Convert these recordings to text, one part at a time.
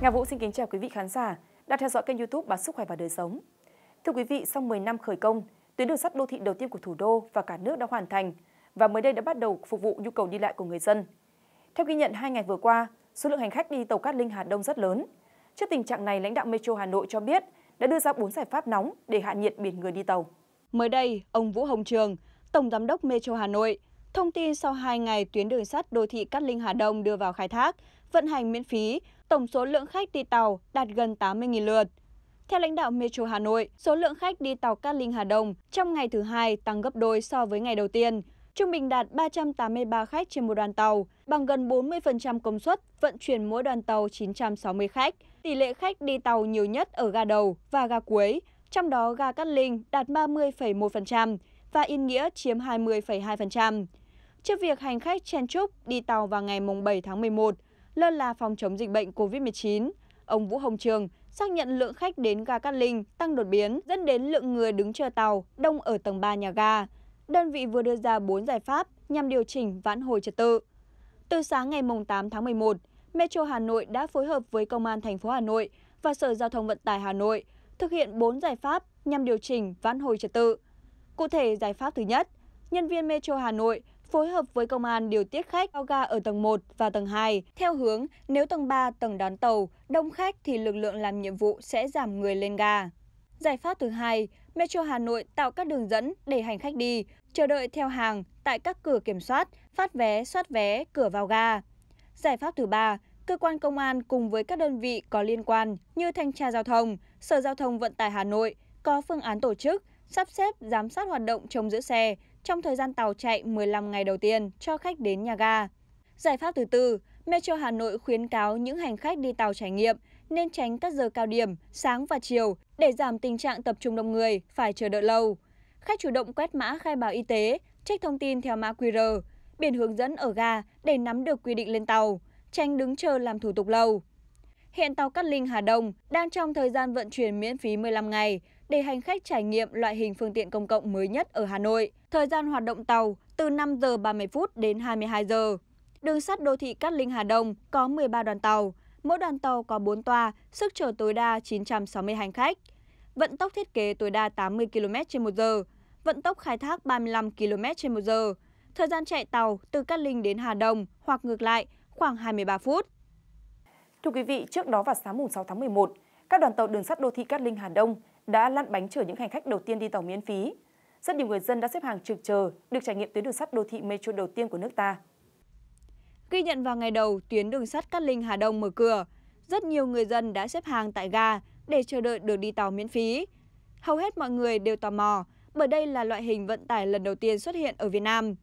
Nga Vũ xin kính chào quý vị khán giả đang theo dõi kênh youtube Báo Sức Khỏe và Đời Sống. Thưa quý vị, sau 10 năm khởi công, tuyến đường sắt đô thị đầu tiên của thủ đô và cả nước đã hoàn thành và mới đây đã bắt đầu phục vụ nhu cầu đi lại của người dân. Theo ghi nhận hai ngày vừa qua, số lượng hành khách đi tàu Cát Linh Hà Đông rất lớn. Trước tình trạng này, lãnh đạo Metro Hà Nội cho biết đã đưa ra 4 giải pháp nóng để hạ nhiệt biển người đi tàu. Mới đây, ông Vũ Hồng Trường, Tổng Giám đốc Metro Hà Nội, thông tin sau 2 ngày tuyến đường sắt đô thị Cát Linh Hà Đông đưa vào khai thác – vận hành miễn phí, tổng số lượng khách đi tàu đạt gần 80.000 lượt. Theo lãnh đạo Metro Hà Nội, số lượng khách đi tàu Cát Linh Hà Đông trong ngày thứ hai tăng gấp đôi so với ngày đầu tiên, trung bình đạt 383 khách trên một đoàn tàu, bằng gần 40% công suất, vận chuyển mỗi đoàn tàu 960 khách. Tỷ lệ khách đi tàu nhiều nhất ở ga đầu và ga cuối, trong đó ga Cát Linh đạt 30,1% và Yên Nghĩa chiếm 20,2%. Trước việc hành khách chen chúc đi tàu vào ngày 7 tháng 11, lơ là phòng chống dịch bệnh covid 19 ông vũ hồng trường xác nhận lượng khách đến ga cát linh tăng đột biến dẫn đến lượng người đứng chờ tàu đông ở tầng 3 nhà ga. Đơn vị vừa đưa ra 4 giải pháp nhằm điều chỉnh vãn hồi trật tự. Từ sáng ngày 8 tháng 11, Metro Hà Nội đã phối hợp với Công an thành phố Hà Nội và Sở Giao thông Vận tải Hà Nội thực hiện 4 giải pháp nhằm điều chỉnh vãn hồi trật tự. Cụ thể, giải pháp thứ nhất, nhân viên Metro Hà Nội phối hợp với công an điều tiết khách vào ga ở tầng 1 và tầng 2, theo hướng nếu tầng 3 tầng đón tàu, đông khách thì lực lượng làm nhiệm vụ sẽ giảm người lên ga. Giải pháp thứ hai, Metro Hà Nội tạo các đường dẫn để hành khách đi, chờ đợi theo hàng tại các cửa kiểm soát, phát vé, soát vé, cửa vào ga. Giải pháp thứ ba, cơ quan công an cùng với các đơn vị có liên quan như Thanh tra Giao thông, Sở Giao thông Vận tải Hà Nội có phương án tổ chức, sắp xếp giám sát hoạt động trông giữ xe, trong thời gian tàu chạy 15 ngày đầu tiên cho khách đến nhà ga. Giải pháp thứ tư, Metro Hà Nội khuyến cáo những hành khách đi tàu trải nghiệm nên tránh các giờ cao điểm, sáng và chiều để giảm tình trạng tập trung đông người, phải chờ đợi lâu. Khách chủ động quét mã khai báo y tế, check thông tin theo mã QR, biển hướng dẫn ở ga để nắm được quy định lên tàu, tránh đứng chờ làm thủ tục lâu. Hiện tàu Cát Linh Hà Đông đang trong thời gian vận chuyển miễn phí 15 ngày để hành khách trải nghiệm loại hình phương tiện công cộng mới nhất ở Hà Nội. Thời gian hoạt động tàu từ 5 giờ 30 phút đến 22 giờ. Đường sắt đô thị Cát Linh Hà Đông có 13 đoàn tàu, mỗi đoàn tàu có 4 toa, sức chở tối đa 960 hành khách. Vận tốc thiết kế tối đa 80 km h vận tốc khai thác 35 km h Thời gian chạy tàu từ Cát Linh đến Hà Đông hoặc ngược lại khoảng 23 phút. Thưa quý vị, trước đó vào sáng 6 tháng 11, các đoàn tàu đường sắt đô thị Cát Linh Hà Đông đã lăn bánh chở những hành khách đầu tiên đi tàu miễn phí. Rất nhiều người dân đã xếp hàng trực chờ được trải nghiệm tuyến đường sắt đô thị metro đầu tiên của nước ta. Ghi nhận vào ngày đầu tuyến đường sắt Cát Linh Hà Đông mở cửa, rất nhiều người dân đã xếp hàng tại ga để chờ đợi được đi tàu miễn phí. Hầu hết mọi người đều tò mò bởi đây là loại hình vận tải lần đầu tiên xuất hiện ở Việt Nam.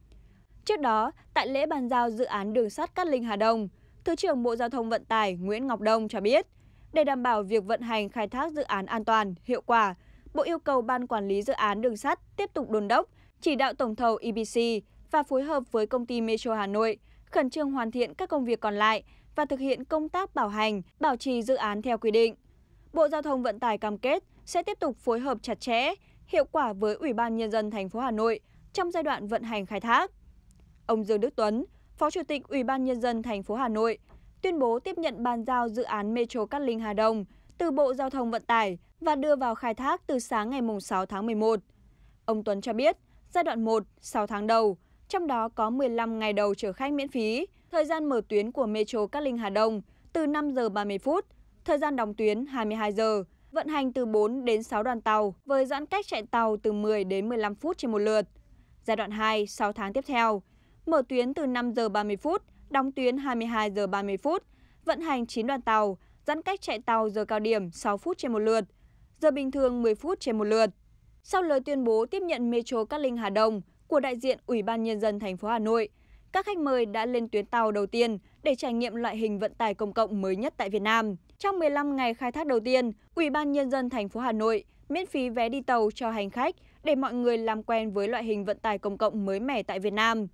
Trước đó, tại lễ bàn giao dự án đường sắt Cát Linh Hà Đông, Thứ trưởng Bộ Giao thông Vận tải Nguyễn Ngọc Đông cho biết, để đảm bảo việc vận hành khai thác dự án an toàn, hiệu quả, Bộ yêu cầu Ban Quản lý Dự án Đường sắt tiếp tục đôn đốc, chỉ đạo Tổng thầu EBC và phối hợp với công ty Metro Hà Nội khẩn trương hoàn thiện các công việc còn lại và thực hiện công tác bảo hành, bảo trì dự án theo quy định. Bộ Giao thông Vận tải cam kết sẽ tiếp tục phối hợp chặt chẽ, hiệu quả với Ủy ban Nhân dân thành phố Hà Nội trong giai đoạn vận hành khai thác. Ông Dương Đức Tuấn, Phó Chủ tịch Ủy ban Nhân dân thành phố Hà Nội tuyên bố tiếp nhận bàn giao dự án Metro Cát Linh Hà Đông từ Bộ Giao thông Vận tải và đưa vào khai thác từ sáng ngày 6 tháng 11. Ông Tuấn cho biết, giai đoạn 1, 6 tháng đầu, trong đó có 15 ngày đầu chở khách miễn phí, thời gian mở tuyến của Metro Cát Linh Hà Đông từ 5 giờ 30 phút, thời gian đóng tuyến 22 giờ, vận hành từ 4 đến 6 đoàn tàu với giãn cách chạy tàu từ 10 đến 15 phút trên một lượt. Giai đoạn 2, 6 tháng tiếp theo, mở tuyến từ 5 giờ 30 phút, đóng tuyến 22 giờ 30 phút, vận hành 9 đoàn tàu, giãn cách chạy tàu giờ cao điểm 6 phút trên một lượt, giờ bình thường 10 phút trên một lượt. Sau lời tuyên bố tiếp nhận Metro Cát Linh Hà Đông của đại diện Ủy ban Nhân dân thành phố Hà Nội, các khách mời đã lên tuyến tàu đầu tiên để trải nghiệm loại hình vận tải công cộng mới nhất tại Việt Nam. Trong 15 ngày khai thác đầu tiên, Ủy ban Nhân dân thành phố Hà Nội miễn phí vé đi tàu cho hành khách để mọi người làm quen với loại hình vận tải công cộng mới mẻ tại Việt Nam.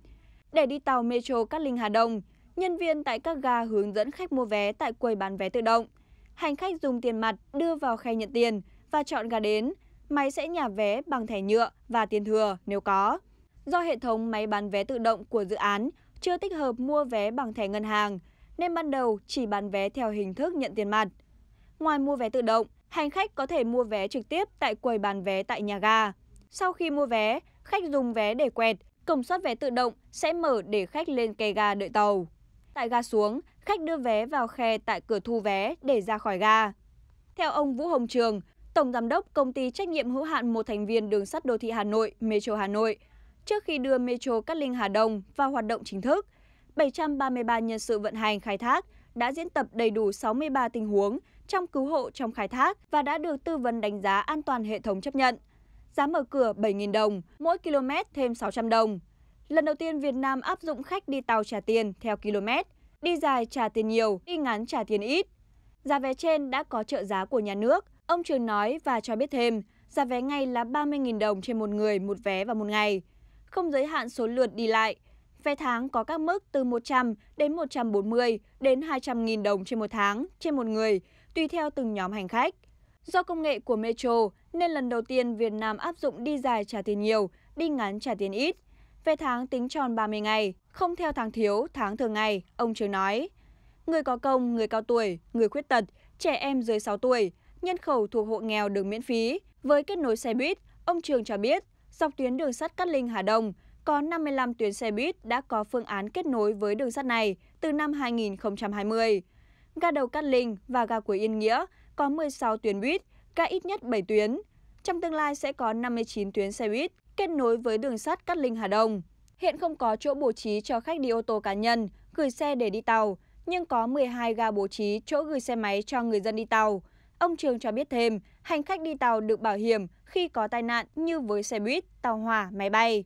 Để đi tàu Metro Cát Linh Hà Đông, nhân viên tại các ga hướng dẫn khách mua vé tại quầy bán vé tự động. Hành khách dùng tiền mặt đưa vào khay nhận tiền và chọn ga đến. Máy sẽ nhả vé bằng thẻ nhựa và tiền thừa nếu có. Do hệ thống máy bán vé tự động của dự án chưa tích hợp mua vé bằng thẻ ngân hàng, nên ban đầu chỉ bán vé theo hình thức nhận tiền mặt. Ngoài mua vé tự động, hành khách có thể mua vé trực tiếp tại quầy bán vé tại nhà ga. Sau khi mua vé, khách dùng vé để quẹt cổng soát vé tự động sẽ mở để khách lên cây ga đợi tàu. Tại ga xuống, khách đưa vé vào khe tại cửa thu vé để ra khỏi ga. Theo ông Vũ Hồng Trường, Tổng Giám đốc Công ty Trách nhiệm hữu hạn một thành viên đường sắt đô thị Hà Nội, Metro Hà Nội, trước khi đưa Metro Cát Linh Hà Đông vào hoạt động chính thức, 733 nhân sự vận hành khai thác đã diễn tập đầy đủ 63 tình huống trong cứu hộ trong khai thác và đã được tư vấn đánh giá an toàn hệ thống chấp nhận giá mở cửa 7.000 đồng, mỗi km thêm 600 đồng. Lần đầu tiên Việt Nam áp dụng khách đi tàu trả tiền theo km, đi dài trả tiền nhiều, đi ngắn trả tiền ít. Giá vé trên đã có trợ giá của nhà nước, ông Trường nói và cho biết thêm, giá vé ngay là 30.000 đồng trên một người một vé vào một ngày, không giới hạn số lượt đi lại. Vé tháng có các mức từ 100 đến 140 đến 200.000 đồng trên một tháng trên một người, tùy theo từng nhóm hành khách. Do công nghệ của Metro, nên lần đầu tiên Việt Nam áp dụng đi dài trả tiền nhiều, đi ngắn trả tiền ít. Về tháng tính tròn 30 ngày, không theo tháng thiếu, tháng thường ngày, ông Trường nói. Người có công, người cao tuổi, người khuyết tật, trẻ em dưới 6 tuổi, nhân khẩu thuộc hộ nghèo được miễn phí. Với kết nối xe buýt, ông Trường cho biết, dọc tuyến đường sắt Cát Linh Hà Đông, có 55 tuyến xe buýt đã có phương án kết nối với đường sắt này từ năm 2020. Ga đầu Cát Linh và ga cuối Yên Nghĩa có 16 tuyến buýt các ít nhất 7 tuyến. Trong tương lai sẽ có 59 tuyến xe buýt kết nối với đường sắt Cát Linh Hà Đông. Hiện không có chỗ bố trí cho khách đi ô tô cá nhân, gửi xe để đi tàu, nhưng có 12 ga bố trí chỗ gửi xe máy cho người dân đi tàu. Ông Trường cho biết thêm, hành khách đi tàu được bảo hiểm khi có tai nạn như với xe buýt, tàu hỏa, máy bay.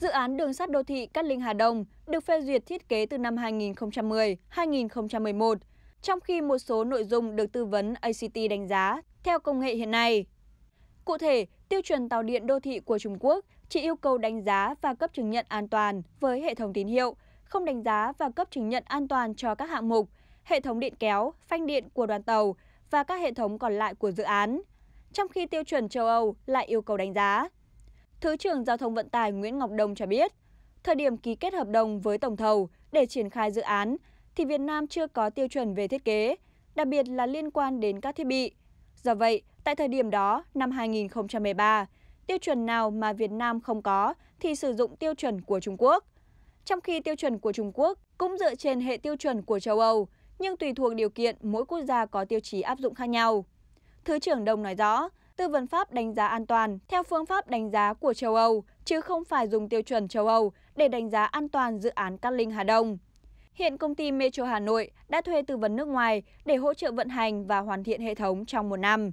Dự án đường sắt đô thị Cát Linh Hà Đông được phê duyệt thiết kế từ năm 2010-2011 trong khi một số nội dung được tư vấn ACT đánh giá theo công nghệ hiện nay. Cụ thể, tiêu chuẩn tàu điện đô thị của Trung Quốc chỉ yêu cầu đánh giá và cấp chứng nhận an toàn với hệ thống tín hiệu, không đánh giá và cấp chứng nhận an toàn cho các hạng mục, hệ thống điện kéo, phanh điện của đoàn tàu và các hệ thống còn lại của dự án, trong khi tiêu chuẩn châu Âu lại yêu cầu đánh giá. Thứ trưởng Giao thông Vận tải Nguyễn Ngọc Đông cho biết, thời điểm ký kết hợp đồng với tổng thầu để triển khai dự án thì Việt Nam chưa có tiêu chuẩn về thiết kế, đặc biệt là liên quan đến các thiết bị. Do vậy, tại thời điểm đó, năm 2013, tiêu chuẩn nào mà Việt Nam không có thì sử dụng tiêu chuẩn của Trung Quốc. Trong khi tiêu chuẩn của Trung Quốc cũng dựa trên hệ tiêu chuẩn của châu Âu, nhưng tùy thuộc điều kiện mỗi quốc gia có tiêu chí áp dụng khác nhau. Thứ trưởng Đông nói rõ, tư vấn Pháp đánh giá an toàn theo phương pháp đánh giá của châu Âu, chứ không phải dùng tiêu chuẩn châu Âu để đánh giá an toàn dự án Cát Linh Hà Đông hiện công ty metro hà nội đã thuê tư vấn nước ngoài để hỗ trợ vận hành và hoàn thiện hệ thống trong một năm.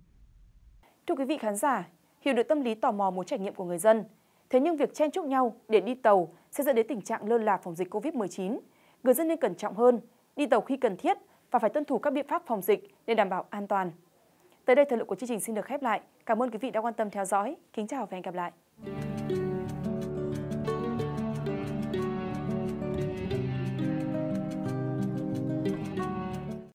Thưa quý vị khán giả, hiểu được tâm lý tò mò muốn trải nghiệm của người dân, thế nhưng việc chen chúc nhau để đi tàu sẽ dẫn đến tình trạng lơ là phòng dịch COVID-19. Người dân nên cẩn trọng hơn, đi tàu khi cần thiết và phải tuân thủ các biện pháp phòng dịch để đảm bảo an toàn. Tới đây thời lượng của chương trình xin được khép lại. Cảm ơn quý vị đã quan tâm theo dõi. Kính chào và hẹn gặp lại.